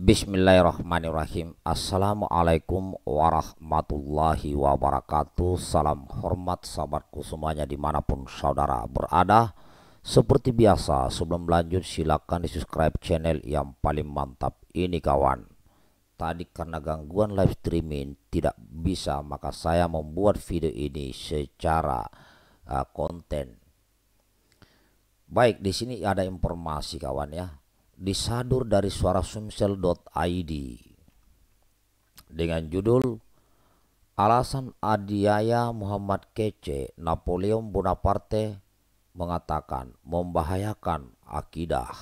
Bismillahirrahmanirrahim Assalamualaikum warahmatullahi wabarakatuh Salam hormat sahabatku semuanya dimanapun saudara berada Seperti biasa sebelum lanjut silahkan di subscribe channel yang paling mantap ini kawan Tadi karena gangguan live streaming tidak bisa maka saya membuat video ini secara uh, konten Baik di sini ada informasi kawan ya disadur dari suara suarasumsel.id dengan judul Alasan Adiaya Muhammad Kece Napoleon Bonaparte mengatakan membahayakan akidah.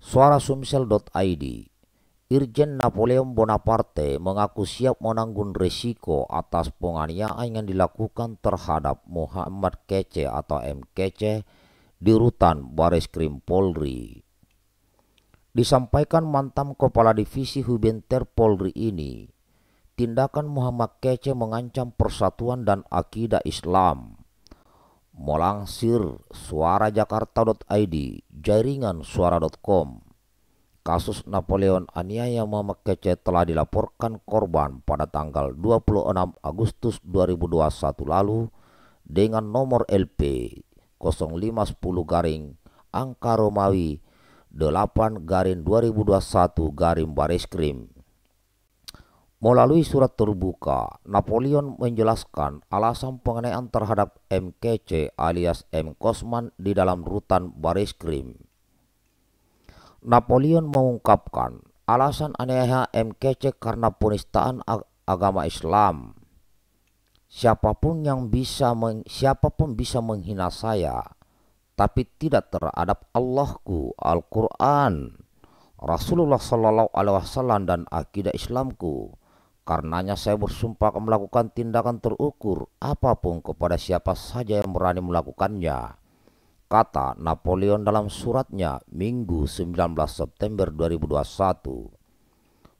suara Suarasumsel.id Irjen Napoleon Bonaparte mengaku siap menanggung risiko atas penganiayaan yang dilakukan terhadap Muhammad Kece atau MKC di Rutan Baris Krim Polri. Disampaikan mantan Kepala Divisi Hubenter Polri ini, tindakan Muhammad Kece mengancam persatuan dan akidah Islam. Melangsir suarajakarta.id, jaringan suara.com. Kasus Napoleon aniaya Muhammad Kece telah dilaporkan korban pada tanggal 26 Agustus 2021 lalu dengan nomor LP 0510 garing angka Romawi 8 garing 2021 garing baris krim. Melalui surat terbuka, Napoleon menjelaskan alasan penganiayaan terhadap MKC alias M. Kosman di dalam rutan baris krim. Napoleon mengungkapkan alasan anehnya MKC karena penistaan ag agama Islam Siapapun yang bisa meng, siapapun bisa menghina saya, tapi tidak terhadap Allahku, Al-Quran, Rasulullah Sallallahu Alaihi Wasallam dan akidah Islamku. Karenanya saya bersumpah akan melakukan tindakan terukur apapun kepada siapa saja yang berani melakukannya. Kata Napoleon dalam suratnya Minggu 19 September 2021.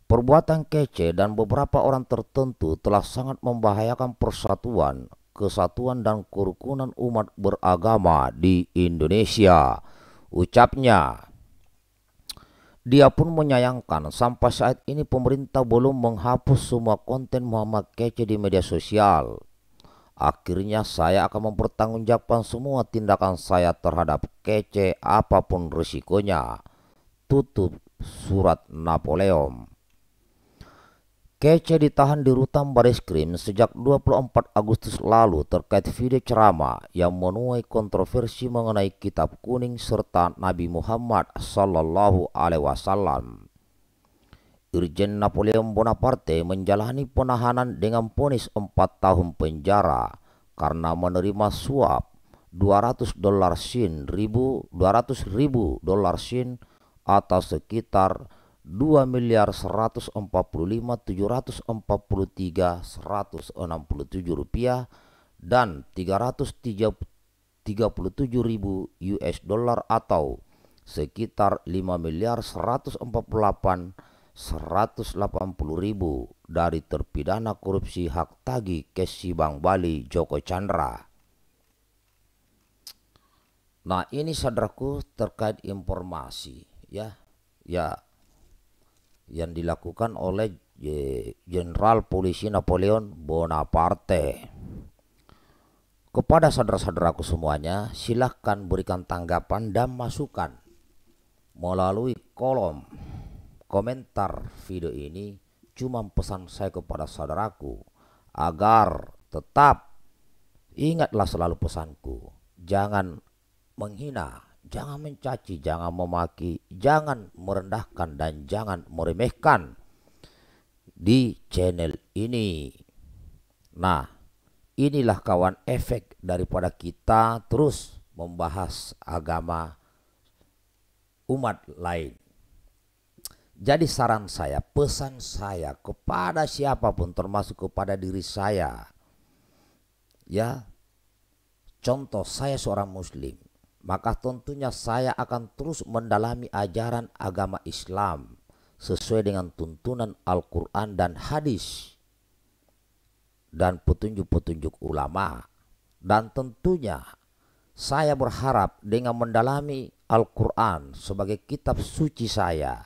Perbuatan kece dan beberapa orang tertentu telah sangat membahayakan persatuan, kesatuan dan kerukunan umat beragama di Indonesia. Ucapnya, dia pun menyayangkan sampai saat ini pemerintah belum menghapus semua konten Muhammad Kece di media sosial. Akhirnya saya akan mempertanggungjawabkan semua tindakan saya terhadap Kece apapun risikonya. Tutup surat Napoleon. Kece ditahan di rutan baris krim sejak 24 Agustus lalu terkait video ceramah yang menuai kontroversi mengenai kitab kuning serta Nabi Muhammad Sallallahu Alaihi Wasallam. Irjen Napoleon Bonaparte menjalani penahanan dengan ponis 4 tahun penjara karena menerima suap 200 dolar sin, 1200 ribu dolar sin atau sekitar 2 miliar 145 743 167 rupiah dan 337 ribu US dollar atau sekitar 5 miliar 148 180 ribu dari terpidana korupsi hak tagih Bang Bali Joko Chandra. Nah ini saudaraku terkait informasi ya ya yang dilakukan oleh Jenderal Polisi Napoleon Bonaparte. Kepada saudara-saudaraku semuanya, silahkan berikan tanggapan dan masukan melalui kolom komentar video ini. Cuma pesan saya kepada saudaraku agar tetap ingatlah selalu pesanku, jangan menghina jangan mencaci, jangan memaki, jangan merendahkan dan jangan meremehkan di channel ini. Nah, inilah kawan efek daripada kita terus membahas agama umat lain. Jadi saran saya, pesan saya kepada siapapun termasuk kepada diri saya. Ya. Contoh saya seorang muslim maka tentunya saya akan terus mendalami ajaran agama Islam sesuai dengan tuntunan Al-Quran dan hadis dan petunjuk-petunjuk ulama. Dan tentunya saya berharap dengan mendalami Al-Quran sebagai kitab suci saya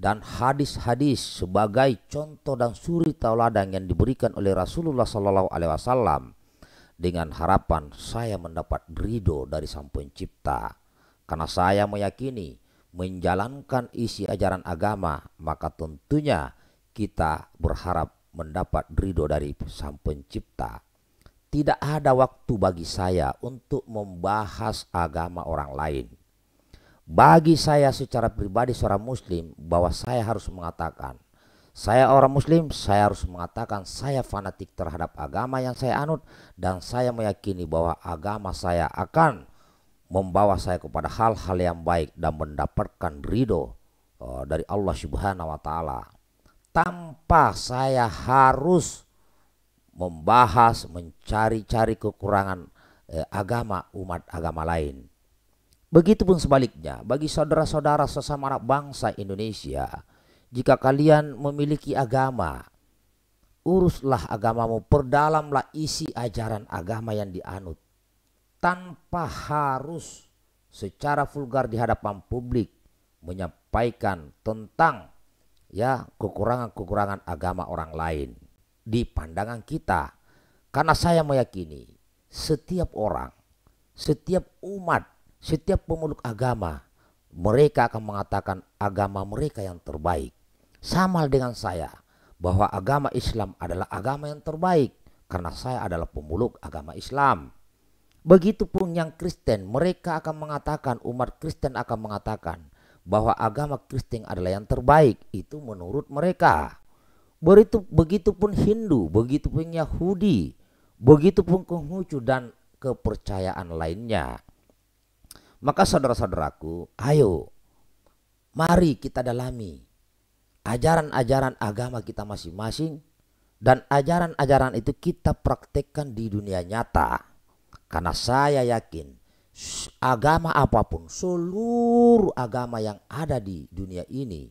dan hadis-hadis sebagai contoh dan suri tauladan yang diberikan oleh Rasulullah Sallallahu Alaihi Wasallam dengan harapan saya mendapat ridho dari Sang Pencipta. Karena saya meyakini menjalankan isi ajaran agama, maka tentunya kita berharap mendapat ridho dari Sang Pencipta. Tidak ada waktu bagi saya untuk membahas agama orang lain. Bagi saya secara pribadi seorang muslim bahwa saya harus mengatakan saya orang muslim, saya harus mengatakan saya fanatik terhadap agama yang saya anut dan saya meyakini bahwa agama saya akan membawa saya kepada hal-hal yang baik dan mendapatkan ridho eh, dari Allah Subhanahu wa taala. Tanpa saya harus membahas mencari-cari kekurangan eh, agama umat agama lain. Begitupun sebaliknya bagi saudara-saudara sesama anak bangsa Indonesia jika kalian memiliki agama, uruslah agamamu, perdalamlah isi ajaran agama yang dianut. Tanpa harus secara vulgar di hadapan publik menyampaikan tentang ya kekurangan-kekurangan agama orang lain di pandangan kita. Karena saya meyakini setiap orang, setiap umat, setiap pemeluk agama, mereka akan mengatakan agama mereka yang terbaik sama dengan saya bahwa agama Islam adalah agama yang terbaik karena saya adalah pemuluk agama Islam. Begitupun yang Kristen, mereka akan mengatakan umat Kristen akan mengatakan bahwa agama Kristen adalah yang terbaik itu menurut mereka. Begitu begitupun Hindu, begitupun Yahudi, begitupun Konghucu dan kepercayaan lainnya. Maka saudara-saudaraku, ayo mari kita dalami ajaran-ajaran agama kita masing-masing dan ajaran-ajaran itu kita praktekkan di dunia nyata. Karena saya yakin agama apapun, seluruh agama yang ada di dunia ini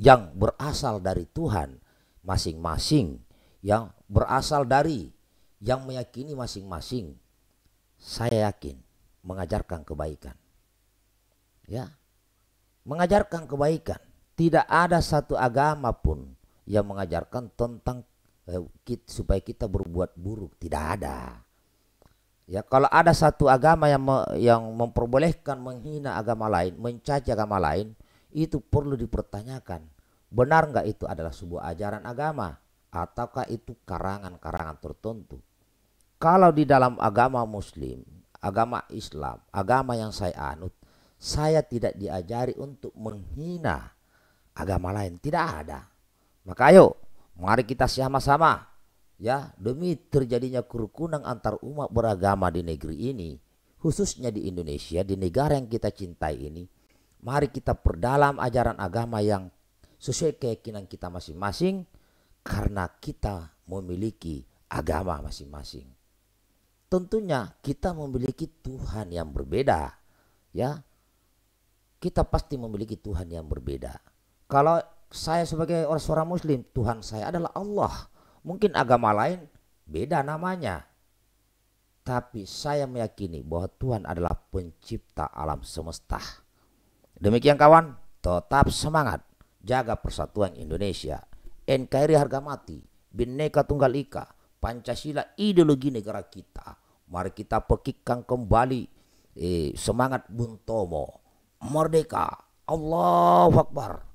yang berasal dari Tuhan masing-masing, yang berasal dari yang meyakini masing-masing, saya yakin mengajarkan kebaikan. Ya. Mengajarkan kebaikan tidak ada satu agama pun yang mengajarkan tentang eh, kita, supaya kita berbuat buruk, tidak ada. Ya, kalau ada satu agama yang me, yang memperbolehkan menghina agama lain, mencaci agama lain, itu perlu dipertanyakan. Benar nggak itu adalah sebuah ajaran agama ataukah itu karangan-karangan tertentu? Kalau di dalam agama muslim, agama Islam, agama yang saya anut, saya tidak diajari untuk menghina agama lain tidak ada maka ayo mari kita sama-sama ya demi terjadinya kerukunan antar umat beragama di negeri ini khususnya di Indonesia di negara yang kita cintai ini mari kita perdalam ajaran agama yang sesuai keyakinan kita masing-masing karena kita memiliki agama masing-masing tentunya kita memiliki Tuhan yang berbeda ya kita pasti memiliki Tuhan yang berbeda kalau saya sebagai orang seorang muslim, Tuhan saya adalah Allah. Mungkin agama lain beda namanya. Tapi saya meyakini bahwa Tuhan adalah pencipta alam semesta. Demikian kawan, tetap semangat. Jaga persatuan Indonesia. NKRI harga mati. Bhinneka Tunggal Ika. Pancasila ideologi negara kita. Mari kita pekikkan kembali eh, semangat Tomo, Merdeka. Allahu Akbar.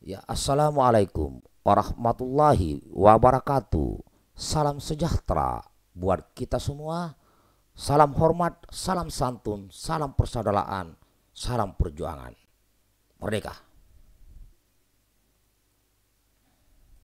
Ya, assalamualaikum warahmatullahi wabarakatuh. Salam sejahtera buat kita semua. Salam hormat, salam santun, salam persaudaraan, salam perjuangan. Merdeka!